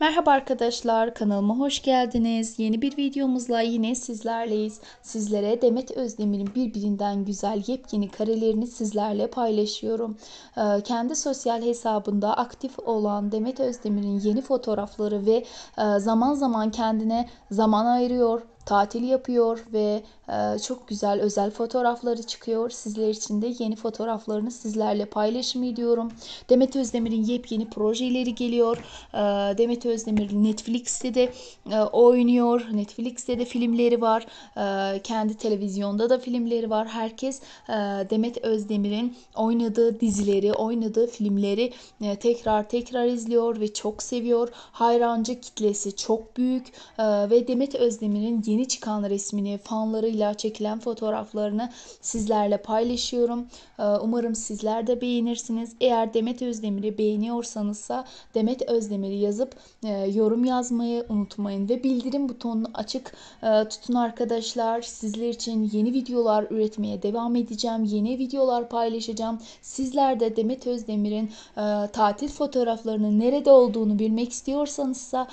Merhaba arkadaşlar kanalıma hoş geldiniz. Yeni bir videomuzla yine sizlerleyiz. Sizlere Demet Özdemir'in birbirinden güzel yepyeni karelerini sizlerle paylaşıyorum. Ee, kendi sosyal hesabında aktif olan Demet Özdemir'in yeni fotoğrafları ve e, zaman zaman kendine zaman ayırıyor tatil yapıyor ve e, çok güzel özel fotoğrafları çıkıyor. Sizler için de yeni fotoğraflarını sizlerle paylaşım ediyorum. Demet Özdemir'in yepyeni projeleri geliyor. E, Demet Özdemir Netflix'te de e, oynuyor. Netflix'te de filmleri var. E, kendi televizyonda da filmleri var. Herkes e, Demet Özdemir'in oynadığı dizileri, oynadığı filmleri e, tekrar tekrar izliyor ve çok seviyor. Hayrancı kitlesi çok büyük e, ve Demet Özdemir'in yeni çıkan resmini, fanlarıyla çekilen fotoğraflarını sizlerle paylaşıyorum. Ee, umarım sizler de beğenirsiniz. Eğer Demet Özdemir'i beğeniyorsanızsa Demet Özdemir'i yazıp e, yorum yazmayı unutmayın ve bildirim butonunu açık e, tutun arkadaşlar. Sizler için yeni videolar üretmeye devam edeceğim. Yeni videolar paylaşacağım. Sizler de Demet Özdemir'in e, tatil fotoğraflarının nerede olduğunu bilmek istiyorsanızsa